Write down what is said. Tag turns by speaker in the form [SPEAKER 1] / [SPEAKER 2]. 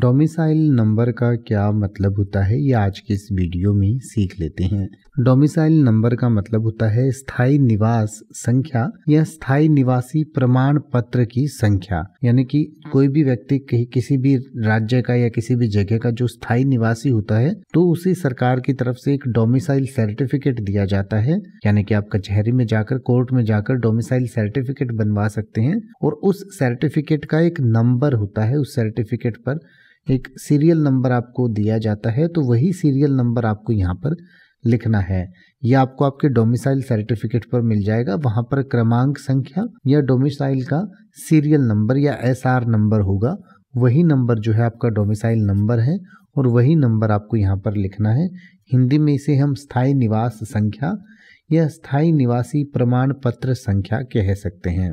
[SPEAKER 1] domicile number का क्या मतलब होता है ये आज के इस वीडियो में सीख लेते हैं डोमिसाइल नंबर का मतलब होता है स्थायी निवास संख्या या स्थायी निवासी प्रमाण पत्र की संख्या यानी कि कोई भी व्यक्ति कहीं किसी भी राज्य का या किसी भी जगह का जो स्थायी निवासी होता है तो उसे सरकार की तरफ से एक डोमिसाइल सर्टिफिकेट दिया जाता है यानी कि आप कचहरी में जाकर कोर्ट में जाकर डोमिसाइल सर्टिफिकेट बनवा सकते हैं और उस सर्टिफिकेट का एक नंबर होता है उस सर्टिफिकेट पर एक सीरियल नंबर आपको दिया जाता है तो वही सीरियल नंबर आपको यहाँ पर लिखना है यह आपको आपके डोमिसाइल सर्टिफिकेट पर मिल जाएगा वहाँ पर क्रमांक संख्या या डोमिसाइल का सीरियल नंबर या एस नंबर होगा वही नंबर जो है आपका डोमिसाइल नंबर है और वही नंबर आपको यहाँ पर लिखना है हिंदी में इसे हम स्थायी निवास संख्या या स्थायी निवासी प्रमाण पत्र संख्या कह सकते हैं